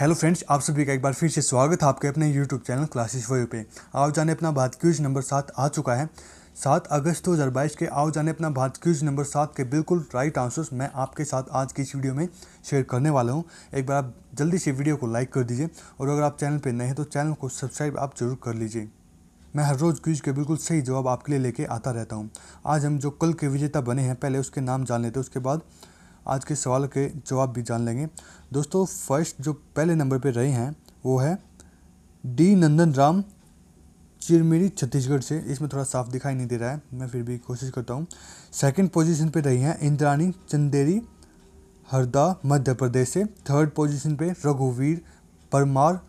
hello friends आप सभी का एक बार फिर से स्वागत है आपके अपने यूट्यूब चैनल क्लासेस वयू पे आओ जाने अपना भारत क्यूज नंबर सात आ चुका है सात अगस्त दो हज़ार बाईस के आओ जाने अपना भारत क्यूज नंबर सात के बिल्कुल राइट आंसर्स मैं आपके साथ आज की इस वीडियो में शेयर करने वाला हूँ एक बार आप जल्दी से वीडियो को लाइक कर दीजिए और अगर आप चैनल पर नए हैं तो चैनल को सब्सक्राइब आप जरूर कर लीजिए मैं हर रोज़ क्यूज के बिल्कुल सही जवाब आपके लिए लेके आता रहता हूँ आज हम जो कल के विजेता बने हैं पहले उसके नाम जान लेते हैं उसके बाद आज के सवाल के जवाब भी जान लेंगे दोस्तों फर्स्ट जो पहले नंबर पर रहे हैं वो है डी नंदन राम चिरमिरी छत्तीसगढ़ से इसमें थोड़ा साफ दिखाई नहीं दे रहा है मैं फिर भी कोशिश करता हूँ सेकंड पोजीशन पे रही हैं इंद्राणी चंदेरी हरदा मध्य प्रदेश से थर्ड पोजीशन पे रघुवीर परमार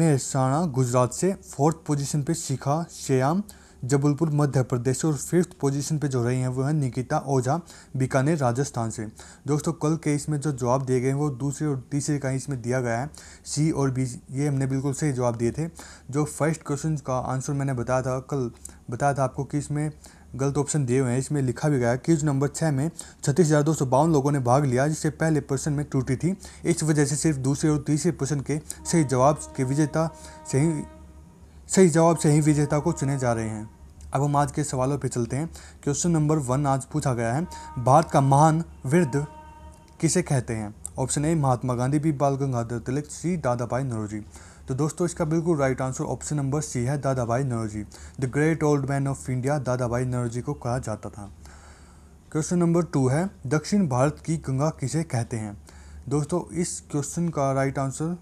मेहसाणा गुजरात से फोर्थ पोजीशन पे शिखा श्याम जबलपुर मध्य प्रदेश और फिफ्थ पोजीशन पे जो रही हैं वो हैं निकिता ओझा बीकानेर राजस्थान से दोस्तों कल के इसमें जो जवाब दिए गए हैं वो दूसरे और तीसरे का इसमें दिया गया है सी और बी ये हमने बिल्कुल सही जवाब दिए थे जो फर्स्ट क्वेश्चन का आंसर मैंने बताया था कल बताया था आपको कि इसमें गलत ऑप्शन दिए हुए हैं इसमें लिखा भी गया क्यूज नंबर छः में छत्तीस हज़ार दो सौ बावन लोगों ने भाग लिया जिससे पहले प्रश्न में टूटी थी इस वजह से सिर्फ दूसरे और तीसरे प्रश्न के सही जवाब के विजेता से ही सही जवाब से ही विजेता को चुने जा रहे हैं अब हम आज के सवालों पर चलते हैं क्वेश्चन नंबर वन आज पूछा गया है भारत का महान वृद्ध किसे कहते हैं ऑप्शन ए महात्मा गांधी भी बाल गंगाधर तिलक सी दादा भाई नरोजी तो दोस्तों इसका बिल्कुल right answer option number C है Dadabhai Naoroji the great old man of India Dadabhai Naoroji को कहा जाता था क्वेश्चन नंबर टू है दक्षिण भारत की गंगा किसे कहते हैं दोस्तों इस क्वेश्चन का राइट आंसर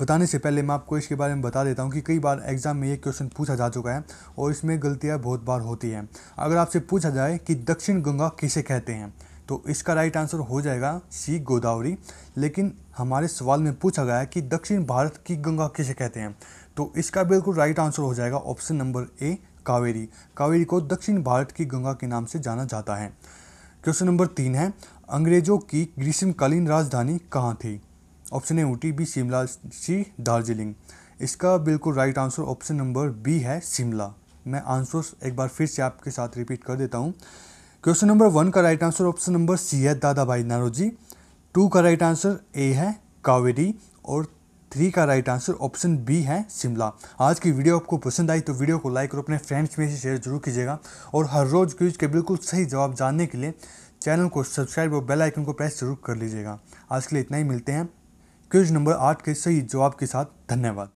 बताने से पहले मैं आपको इसके बारे में बता देता हूँ कि कई बार एग्ज़ाम में ये क्वेश्चन पूछा जा चुका है और इसमें गलतियाँ बहुत बार होती हैं अगर आपसे पूछा जाए कि दक्षिण गंगा किसे कहते हैं तो इसका राइट आंसर हो जाएगा सी गोदावरी लेकिन हमारे सवाल में पूछा गया है कि दक्षिण भारत की गंगा किसे कहते हैं तो इसका बिल्कुल राइट आंसर हो जाएगा option number A Kaveri Kaveri को दक्षिण भारत की गंगा के नाम से जाना जाता है क्वेश्चन नंबर तीन है अंग्रेज़ों की ग्रीष्मकालीन राजधानी कहाँ थी option A Ooty B Shimla C Darjeeling इसका बिल्कुल right answer option number B है शिमला मैं आंसर एक बार फिर से आपके साथ रिपीट कर देता हूँ क्वेश्चन नंबर वन का right answer option number C है दादा भाई नारोजी टू का राइट आंसर ए है कावेरी और थ्री का राइट आंसर ऑप्शन बी है शिमला आज की वीडियो आपको पसंद आई तो वीडियो को लाइक और अपने फ्रेंड्स में से शेयर जरूर कीजिएगा और हर रोज़ क्विज के बिल्कुल सही जवाब जानने के लिए चैनल को सब्सक्राइब और बेल आइकन को प्रेस जरूर कर लीजिएगा आज के लिए इतना ही मिलते हैं क्वेश्चन नंबर आठ के सही जवाब के साथ धन्यवाद